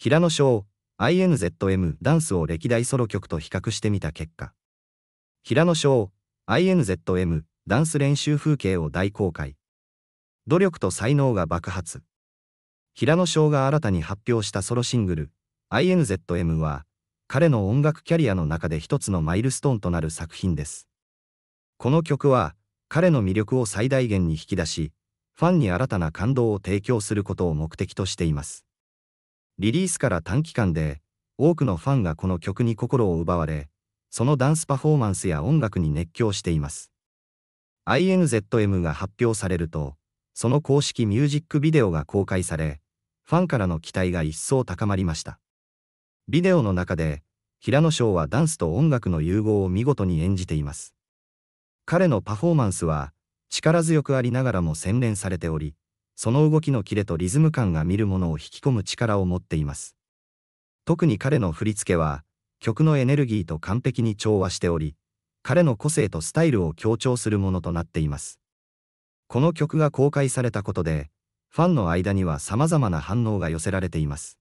平野翔 INZM ダンスを歴代ソロ曲と比較してみた結果平野翔 INZM ダンス練習風景を大公開努力と才能が爆発平野翔が新たに発表したソロシングル INZM は彼の音楽キャリアの中で一つのマイルストーンとなる作品ですこの曲は彼の魅力を最大限に引き出しファンに新たな感動を提供することを目的としていますリリースから短期間で、多くのファンがこの曲に心を奪われ、そのダンスパフォーマンスや音楽に熱狂しています。INZM が発表されると、その公式ミュージックビデオが公開され、ファンからの期待が一層高まりました。ビデオの中で、平野翔はダンスと音楽の融合を見事に演じています。彼のパフォーマンスは、力強くありながらも洗練されており、その動きのキレとリズム感が見るものを引き込む力を持っています。特に彼の振り付けは、曲のエネルギーと完璧に調和しており、彼の個性とスタイルを強調するものとなっています。この曲が公開されたことで、ファンの間には様々な反応が寄せられています。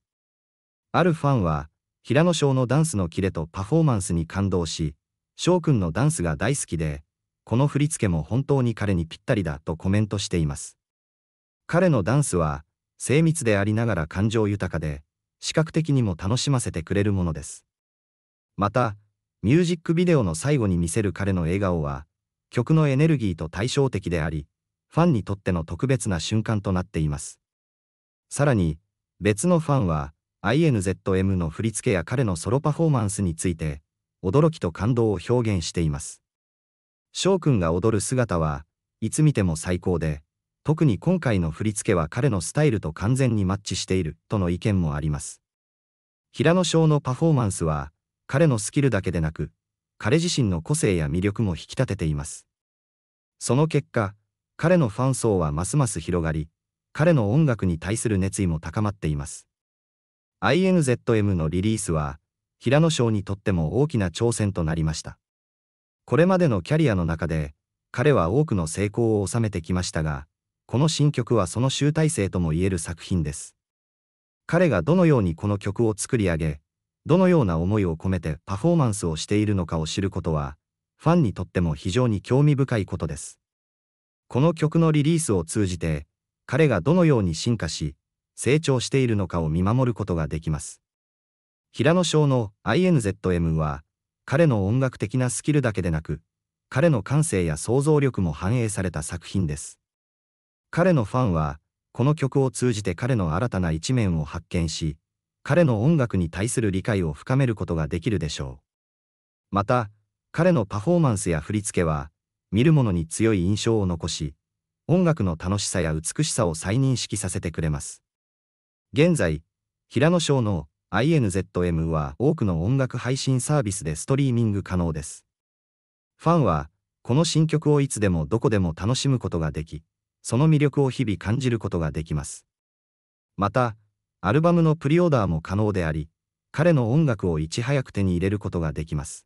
あるファンは、平野翔のダンスのキレとパフォーマンスに感動し、翔くんのダンスが大好きで、この振り付けも本当に彼にぴったりだとコメントしています。彼のダンスは、精密でありながら感情豊かで、視覚的にも楽しませてくれるものです。また、ミュージックビデオの最後に見せる彼の笑顔は、曲のエネルギーと対照的であり、ファンにとっての特別な瞬間となっています。さらに、別のファンは、INZM の振り付けや彼のソロパフォーマンスについて、驚きと感動を表現しています。翔くんが踊る姿はいつ見ても最高で、特に今回の振り付けは彼のスタイルと完全にマッチしているとの意見もあります。平野翔のパフォーマンスは彼のスキルだけでなく彼自身の個性や魅力も引き立てています。その結果彼のファン層はますます広がり彼の音楽に対する熱意も高まっています。INZM のリリースは平野翔にとっても大きな挑戦となりました。これまでのキャリアの中で彼は多くの成功を収めてきましたがこの新曲はその集大成とも言える作品です。彼がどのようにこの曲を作り上げ、どのような思いを込めてパフォーマンスをしているのかを知ることは、ファンにとっても非常に興味深いことです。この曲のリリースを通じて、彼がどのように進化し、成長しているのかを見守ることができます。平野翔の INZM は、彼の音楽的なスキルだけでなく、彼の感性や想像力も反映された作品です。彼のファンは、この曲を通じて彼の新たな一面を発見し、彼の音楽に対する理解を深めることができるでしょう。また、彼のパフォーマンスや振り付けは、見る者に強い印象を残し、音楽の楽しさや美しさを再認識させてくれます。現在、平野翔の INZM は多くの音楽配信サービスでストリーミング可能です。ファンは、この新曲をいつでもどこでも楽しむことができ、その魅力を日々感じることができます。また、アルバムのプリオーダーも可能であり、彼の音楽をいち早く手に入れることができます。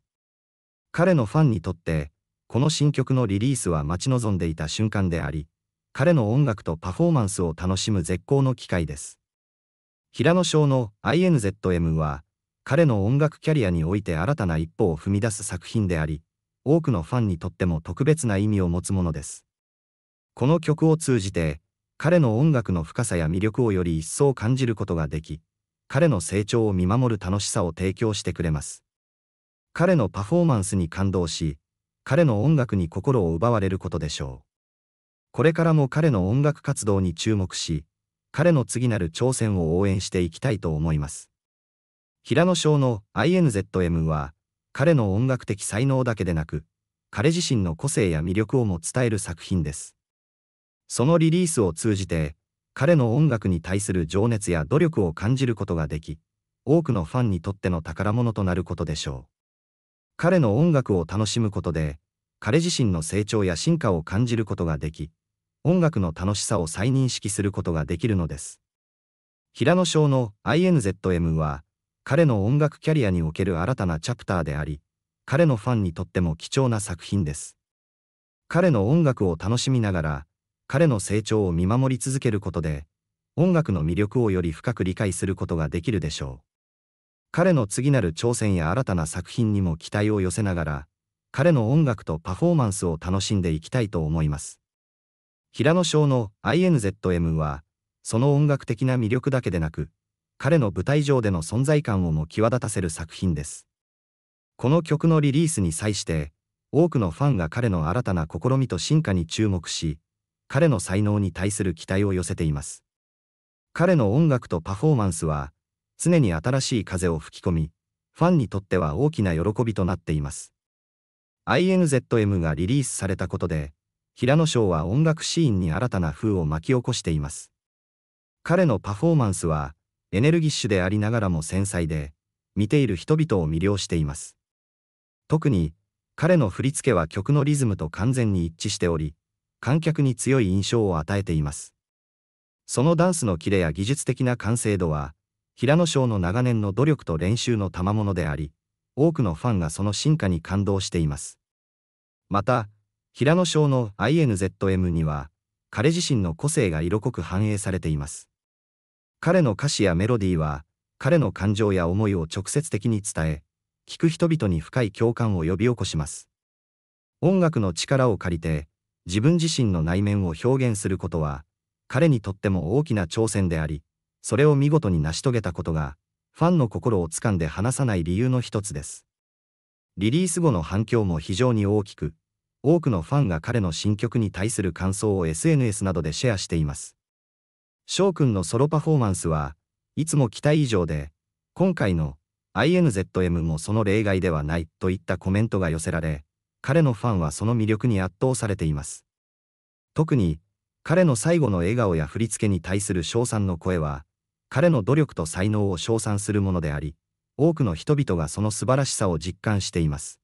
彼のファンにとって、この新曲のリリースは待ち望んでいた瞬間であり、彼の音楽とパフォーマンスを楽しむ絶好の機会です。平野翔の INZM は、彼の音楽キャリアにおいて新たな一歩を踏み出す作品であり、多くのファンにとっても特別な意味を持つものです。この曲を通じて彼の音楽の深さや魅力をより一層感じることができ彼の成長を見守る楽しさを提供してくれます彼のパフォーマンスに感動し彼の音楽に心を奪われることでしょうこれからも彼の音楽活動に注目し彼の次なる挑戦を応援していきたいと思います平野翔の INZM は彼の音楽的才能だけでなく彼自身の個性や魅力をも伝える作品ですそのリリースを通じて、彼の音楽に対する情熱や努力を感じることができ、多くのファンにとっての宝物となることでしょう。彼の音楽を楽しむことで、彼自身の成長や進化を感じることができ、音楽の楽しさを再認識することができるのです。平野翔の INZM は、彼の音楽キャリアにおける新たなチャプターであり、彼のファンにとっても貴重な作品です。彼の音楽を楽しみながら、彼の成長を見守り続けることで、音楽の魅力をより深く理解することができるでしょう。彼の次なる挑戦や新たな作品にも期待を寄せながら、彼の音楽とパフォーマンスを楽しんでいきたいと思います。平野翔の INZM は、その音楽的な魅力だけでなく、彼の舞台上での存在感をも際立たせる作品です。この曲のリリースに際して、多くのファンが彼の新たな試みと進化に注目し、彼の才能に対する期待を寄せています。彼の音楽とパフォーマンスは、常に新しい風を吹き込み、ファンにとっては大きな喜びとなっています。INZM がリリースされたことで、平野翔は音楽シーンに新たな風を巻き起こしています。彼のパフォーマンスは、エネルギッシュでありながらも繊細で、見ている人々を魅了しています。特に、彼の振り付けは曲のリズムと完全に一致しており、観客に強い印象を与えています。そのダンスのキレや技術的な完成度は、平野翔の長年の努力と練習の賜物であり、多くのファンがその進化に感動しています。また、平野翔の INZM には、彼自身の個性が色濃く反映されています。彼の歌詞やメロディーは、彼の感情や思いを直接的に伝え、聞く人々に深い共感を呼び起こします。音楽の力を借りて、自分自身の内面を表現することは、彼にとっても大きな挑戦であり、それを見事に成し遂げたことが、ファンの心をつかんで離さない理由の一つです。リリース後の反響も非常に大きく、多くのファンが彼の新曲に対する感想を SNS などでシェアしています。翔くんのソロパフォーマンスはいつも期待以上で、今回の INZM もその例外ではないといったコメントが寄せられ、彼のファンはその魅力に圧倒されています。特に、彼の最後の笑顔や振り付けに対する称賛の声は、彼の努力と才能を称賛するものであり、多くの人々がその素晴らしさを実感しています。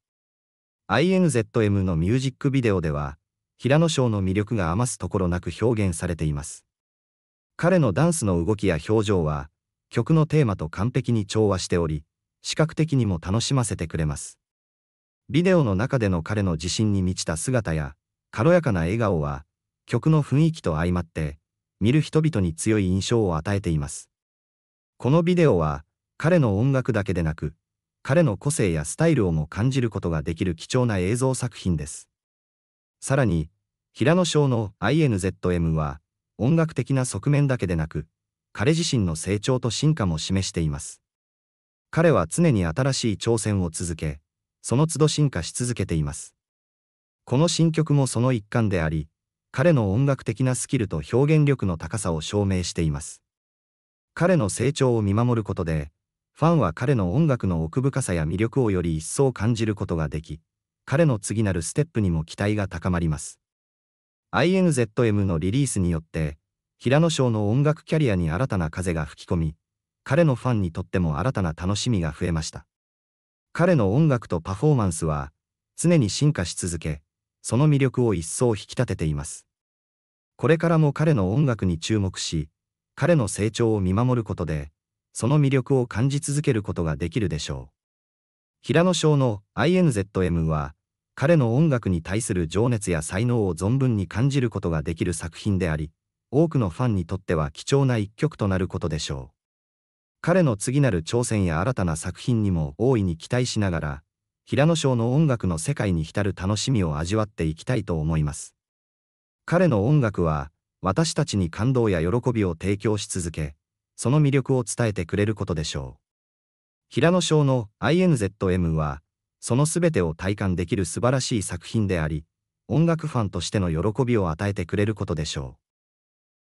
INZM のミュージックビデオでは、平野翔の魅力が余すところなく表現されています。彼のダンスの動きや表情は、曲のテーマと完璧に調和しており、視覚的にも楽しませてくれます。ビデオの中での彼の自信に満ちた姿や、軽やかな笑顔は、曲の雰囲気と相まって、見る人々に強い印象を与えています。このビデオは、彼の音楽だけでなく、彼の個性やスタイルをも感じることができる貴重な映像作品です。さらに、平野翔の INZM は、音楽的な側面だけでなく、彼自身の成長と進化も示しています。彼は常に新しい挑戦を続け、その都度進化し続けています。この新曲もその一環であり、彼の音楽的なスキルと表現力の高さを証明しています。彼の成長を見守ることで、ファンは彼の音楽の奥深さや魅力をより一層感じることができ、彼の次なるステップにも期待が高まります。INZM のリリースによって、平野翔の音楽キャリアに新たな風が吹き込み、彼のファンにとっても新たな楽しみが増えました。彼の音楽とパフォーマンスは常に進化し続け、その魅力を一層引き立てています。これからも彼の音楽に注目し、彼の成長を見守ることで、その魅力を感じ続けることができるでしょう。平野翔の INZM は、彼の音楽に対する情熱や才能を存分に感じることができる作品であり、多くのファンにとっては貴重な一曲となることでしょう。彼の次なる挑戦や新たな作品にも大いに期待しながら、平野翔の音楽の世界に浸る楽しみを味わっていきたいと思います。彼の音楽は、私たちに感動や喜びを提供し続け、その魅力を伝えてくれることでしょう。平野翔の INZM は、その全てを体感できる素晴らしい作品であり、音楽ファンとしての喜びを与えてくれることでしょう。